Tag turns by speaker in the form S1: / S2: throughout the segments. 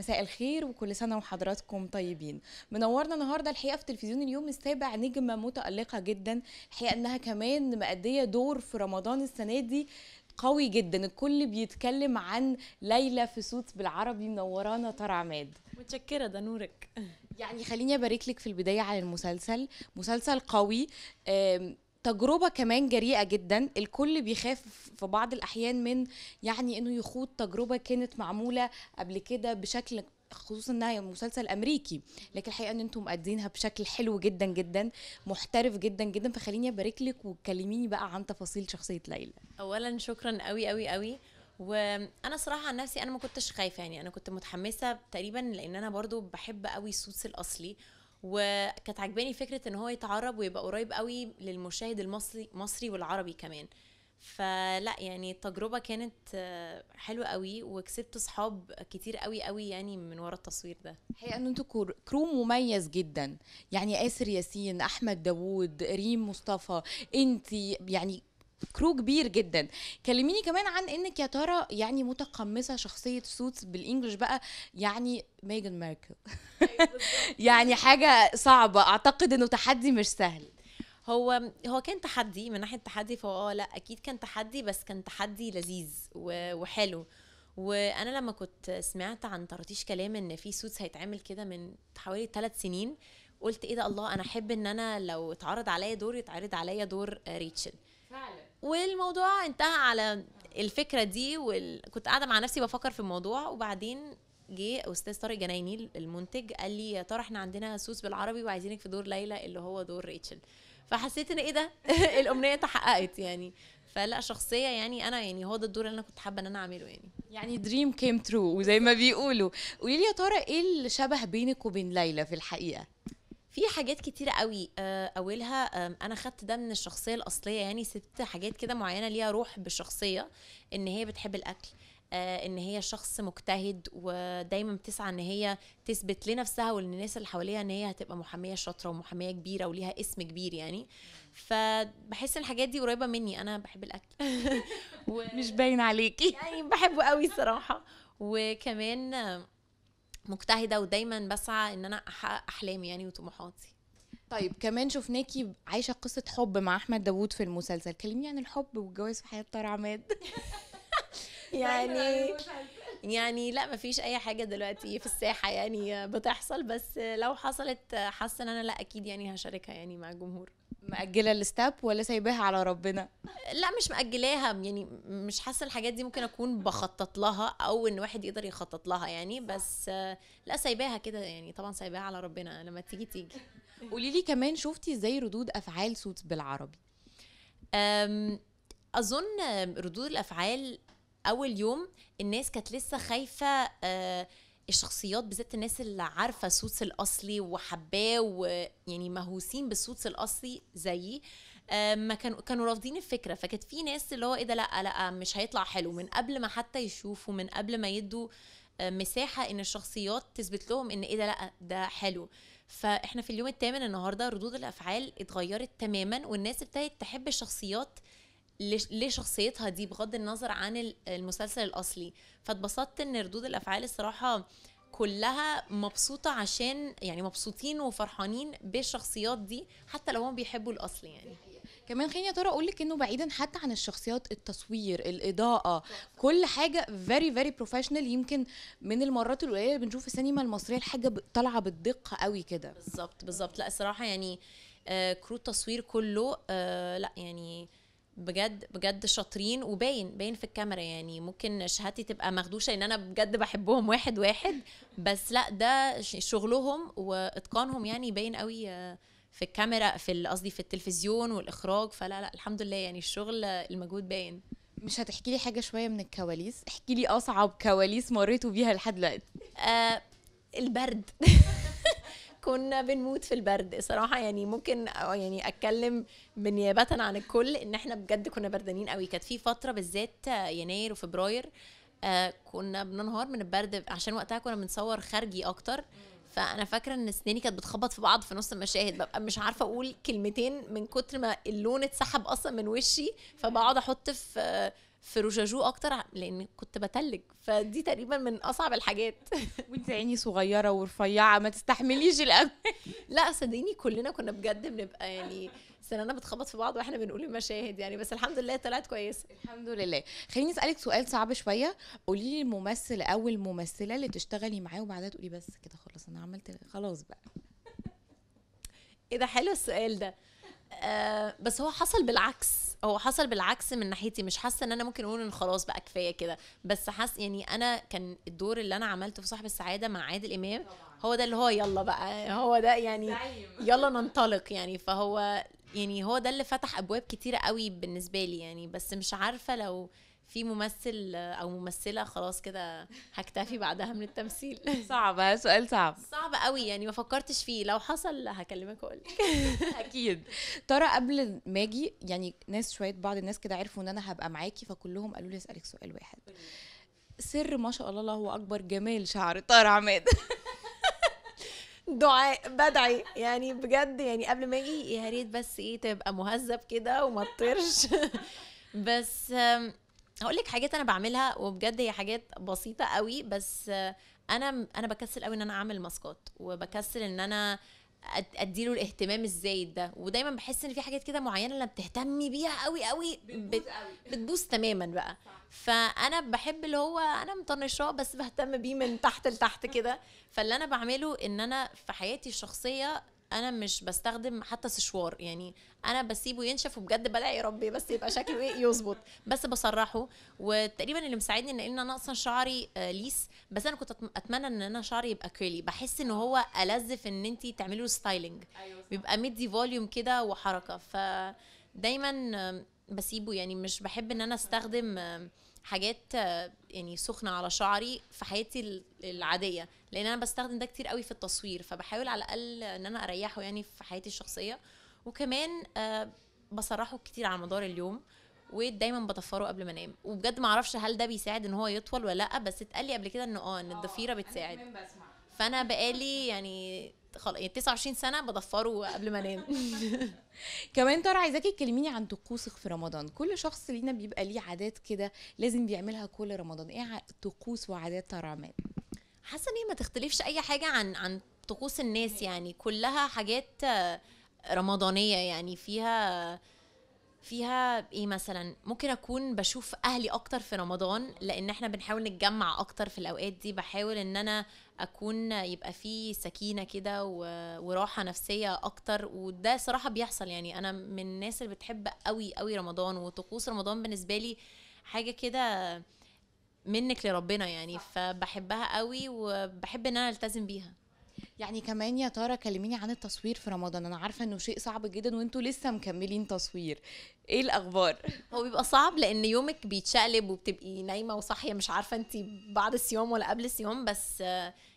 S1: مساء الخير وكل سنه وحضراتكم طيبين منورنا النهارده الحقيقه في تلفزيون اليوم السابع نجمه متالقه جدا الحقيقه انها كمان مأديه دور في رمضان السنه دي قوي جدا الكل بيتكلم عن ليلى في صوت بالعربي منورانا طار عماد متشكره ده نورك يعني خليني ابارك لك في البدايه على المسلسل مسلسل قوي تجربه كمان جريئه جدا الكل بيخاف في بعض الاحيان من يعني انه يخوض تجربه كانت معموله قبل كده بشكل خصوصا انها مسلسل امريكي لكن الحقيقه ان انتم مقدينها بشكل حلو جدا جدا محترف جدا جدا فخليني ابارك لك وكلميني بقى عن تفاصيل شخصيه ليلى
S2: اولا شكرا قوي قوي قوي وانا صراحه عن نفسي انا ما كنتش خايفه يعني انا كنت متحمسه تقريبا لان انا برضو بحب قوي السوس الاصلي وكانت عجباني فكره ان هو يتعرب ويبقى قريب قوي للمشاهد المصري مصري والعربي كمان فلا يعني التجربه كانت حلوه قوي وكسبت صحاب كتير قوي قوي يعني من ورا التصوير ده
S1: هي ان انتوا كرو مميز جدا يعني اسر ياسين احمد داوود ريم مصطفى انت يعني كرو كبير جدا كلميني كمان عن انك يا ترى يعني متقمصه شخصيه سوتس بالانجلش بقى يعني ميجن ماركل يعني حاجه صعبه اعتقد انه تحدي مش سهل
S2: هو هو كان تحدي من ناحيه تحدي فهو آه لا اكيد كان تحدي بس كان تحدي لذيذ وحلو وانا لما كنت سمعت عن طرطيش كلام ان في سوتس هيتعمل كده من حوالي ثلاث سنين قلت ايه ده الله انا احب ان انا لو اتعرض عليا دور يتعرض عليا دور ريتشل فعلا والموضوع انتهى على الفكره دي وال... قاعده مع نفسي بفكر في الموضوع وبعدين جه استاذ طارق جنايني المنتج قال لي يا ترى احنا عندنا سوس بالعربي وعايزينك في دور ليلى اللي هو دور ريتشل فحسيت ان ايه ده الامنيه اتحققت يعني فلا شخصيه يعني انا يعني هو ده الدور اللي انا كنت حابه ان انا اعمله يعني
S1: يعني دريم كيم ترو وزي ما بيقولوا قولي لي يا ترى ايه الشبه بينك وبين ليلى في الحقيقه
S2: في حاجات كتيرة قوي آه، اولها انا خدت ده من الشخصيه الاصليه يعني سبت حاجات كده معينه ليها روح بالشخصيه ان هي بتحب الاكل آه، ان هي شخص مجتهد ودايما بتسعى ان هي تثبت لنفسها وللناس اللي حواليها ان هي هتبقى محاميه شاطره ومحاميه كبيره وليها اسم كبير يعني فبحس ان الحاجات دي قريبه مني انا بحب الاكل و... مش باين عليكي يعني بحبه قوي صراحه وكمان مجتهده ودايما بسعى ان انا احقق احلامي يعني وطموحاتي طيب كمان
S1: شفناكي عايشه قصه حب مع احمد داوود في المسلسل كلمني عن الحب والجواز في حياه طار
S2: عماد يعني يعني لا مفيش اي حاجه دلوقتي في الساحه يعني بتحصل بس لو حصلت حاسه ان انا لا اكيد يعني هشاركها يعني مع الجمهور مأجلة الستاب ولا سايباها على ربنا لا مش مأجلاها يعني مش حاسة الحاجات دي ممكن أكون بخطط لها أو إن واحد يقدر يخطط لها يعني بس لا سايباها كده يعني طبعا سايباها على ربنا لما تيجي تيجي
S1: قولي لي كمان
S2: شفتي ازاي ردود أفعال صوت بالعربي أظن ردود الأفعال أول يوم الناس كانت لسه خايفة أه الشخصيات بالذات الناس اللي عارفه السوتس الاصلي وحباه ويعني مهووسين بالسوتس الاصلي زيي ما كانوا كانوا رافضين الفكره فكانت في ناس اللي هو ايه ده لا لا مش هيطلع حلو من قبل ما حتى يشوفوا من قبل ما يدوا آه، مساحه ان الشخصيات تثبت لهم ان ايه ده لا ده حلو فاحنا في اليوم الثامن النهارده ردود الافعال اتغيرت تماما والناس ابتدت تحب الشخصيات ليه شخصيتها دي بغض النظر عن المسلسل الاصلي فاتبسطت ان ردود الافعال الصراحه كلها مبسوطة عشان يعني مبسوطين وفرحانين بالشخصيات دي حتى لو هم بيحبوا الأصل يعني كمان خليني يا ترى اقول لك انه بعيدا حتى عن الشخصيات التصوير
S1: الاضاءه كل حاجه فيري فيري بروفيشنال يمكن من المرات القليله اللي بنشوف في السينما المصريه الحاجه
S2: طالعه بالدقه قوي كده بالظبط بالظبط لا الصراحه يعني آه كرو التصوير كله آه لا يعني بجد بجد شاطرين وباين باين في الكاميرا يعني ممكن شهادتي تبقى مخدوشه ان انا بجد بحبهم واحد واحد بس لا ده شغلهم واتقانهم يعني باين قوي آه، في الكاميرا في قصدي في التلفزيون والاخراج فلا لا الحمد لله يعني الشغل المجهود باين
S1: مش هتحكي لي حاجه شويه من الكواليس احكي لي اصعب كواليس مريتوا بيها لحد دلوقتي
S2: آه البرد كنا بنموت في البرد صراحه يعني ممكن آه، يعني اتكلم بنيابه عن الكل ان احنا بجد كنا بردانين قوي كانت في فتره بالذات آه، يناير وفبراير آه كنا بننهار من البرد عشان وقتها كنا بنصور خارجي اكتر فانا فاكره ان اسناني كانت بتخبط في بعض في نص المشاهد ببقى مش عارفه اقول كلمتين من كتر ما اللون اتسحب اصلا من وشي فبقعد احط في آه، في رجاجو اكتر لان كنت بتلج فدي تقريبا من اصعب الحاجات وانت عيني صغيره ورفيعه ما تستحمليش الاول لا صدقيني كلنا كنا بجد بنبقى يعني سنانا بتخبط في بعض واحنا بنقول المشاهد يعني بس الحمد لله طلعت كويسه الحمد
S1: لله خليني اسالك سؤال صعب شويه قولي لي الممثل او الممثله اللي تشتغلي معاه وبعدها تقولي بس كده خلاص انا عملت خلاص بقى
S2: ايه ده حلو السؤال ده آه بس هو حصل بالعكس هو حصل بالعكس من ناحيتي مش حاسه ان انا ممكن اقول ان خلاص بقى كفايه كده بس حاسه يعني انا كان الدور اللي انا عملته في صاحب السعاده مع عادل امام هو ده اللي هو يلا بقى هو ده يعني يلا ننطلق يعني فهو يعني هو ده اللي فتح ابواب كتيره قوي بالنسبه لي يعني بس مش عارفه لو في ممثل او ممثله خلاص كده هكتفي بعدها من التمثيل
S1: صعب آه، سؤال صعب
S2: صعب قوي يعني ما فكرتش فيه لو حصل هكلمك واقول
S1: اكيد ترى قبل ما اجي يعني ناس شويه بعض الناس كده عرفوا ان انا هبقى معاكي فكلهم قالوا لي اسالك سؤال واحد سر ما شاء الله الله اكبر جمال شعر طار عماد
S2: دعاء بدعي يعني بجد يعني قبل ما اجي يا ريت بس ايه تبقى مهذب كده وما تطيرش بس هقول لك حاجات انا بعملها وبجد هي حاجات بسيطه قوي بس انا انا بكسل قوي ان انا اعمل ماسكات وبكسل ان انا اديله الاهتمام الزايد ده ودايما بحس ان في حاجات كده معينه لما بتهتمي بيها قوي قوي بتبوظ بتبوظ تماما بقى فانا بحب اللي هو انا مطنشاه بس بهتم بيه من تحت لتحت كده فاللي انا بعمله ان انا في حياتي الشخصيه انا مش بستخدم حتى سشوار يعني انا بسيبه ينشف وبجد بلاقي ربي بس يبقى شكله ايه يظبط بس بسرحه وتقريبا اللي مساعدني ان انا اصلا شعري آه، ليس بس انا كنت اتمنى ان انا شعري يبقى كيرلي بحس ان هو الذ في ان انت تعملي له ستايلنج أيوة بيبقى مدي فوليوم كده وحركه فدايما بسيبه يعني مش بحب ان انا استخدم حاجات يعني سخنه على شعري في حياتي العاديه لان انا بستخدم ده كتير قوي في التصوير فبحاول على الاقل ان انا اريحه يعني في حياتي الشخصيه وكمان آه، بصرحه كتير على مدار اليوم ودايما بطفره قبل ما انام وبجد ما اعرفش هل ده بيساعد ان هو يطول ولا لا بس اتقال لي قبل كده انه اه ان آه، الضفيره بتساعد أنا بسمع فانا بقالي يعني خلاص 29 يعني سنه بدفره قبل ما انام
S1: كمان ترى عايزاكي تكلميني عن طقوسك في رمضان كل شخص لينا بيبقى ليه عادات
S2: كده لازم بيعملها كل رمضان ايه طقوس وعادات ترى عمان حاسه ان هي ما تختلفش اي حاجه عن عن طقوس الناس يعني كلها حاجات رمضانيه يعني فيها فيها ايه مثلا ممكن اكون بشوف اهلي اكتر في رمضان لان احنا بنحاول نتجمع اكتر في الاوقات دي بحاول ان انا اكون يبقى في سكينه كده وراحه نفسيه اكتر وده صراحه بيحصل يعني انا من الناس اللي بتحب قوي قوي رمضان وطقوس رمضان بالنسبه لي حاجه كده منك لربنا يعني فبحبها قوي وبحب ان انا التزم بيها
S1: يعني كمان يا ترى كلميني عن التصوير في رمضان انا عارفه انه شيء صعب
S2: جدا وانتوا لسه مكملين تصوير ايه الاخبار هو بيبقى صعب لان يومك بيتشقلب وبتبقي نايمه وصاحيه مش عارفه انت بعد الصيام ولا قبل الصيام بس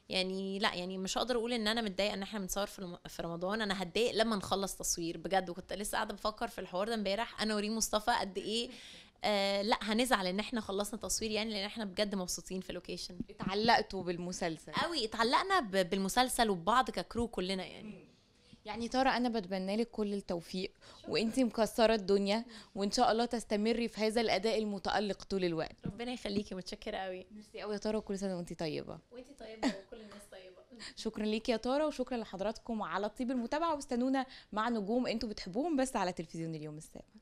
S2: يعني لا يعني مش هقدر اقول ان انا متضايقه ان احنا بنصور في رمضان انا هتضايق لما نخلص تصوير بجد وكنت لسه قاعده بفكر في الحوار ده امبارح انا وريم مصطفى قد ايه آه، لا هنزعل ان احنا خلصنا تصوير يعني لان احنا بجد مبسوطين في اللوكيشن اتعلقتوا بالمسلسل قوي اتعلقنا بالمسلسل وببعض ككرو كلنا يعني
S1: يعني ترى انا بتمنى لك كل التوفيق وانت مكسره الدنيا وان شاء الله تستمري في هذا الاداء المتالق طول الوقت ربنا يخليكي متشكره قوي ميرسي قوي يا ترى كل سنه وانت طيبه
S2: وانت طيبه وكل الناس طيبه
S1: شكرا ليكي يا ترى وشكرا لحضراتكم على طيب المتابعه واستنونا مع نجوم انتوا بتحبوهم بس على تلفزيون اليوم السابع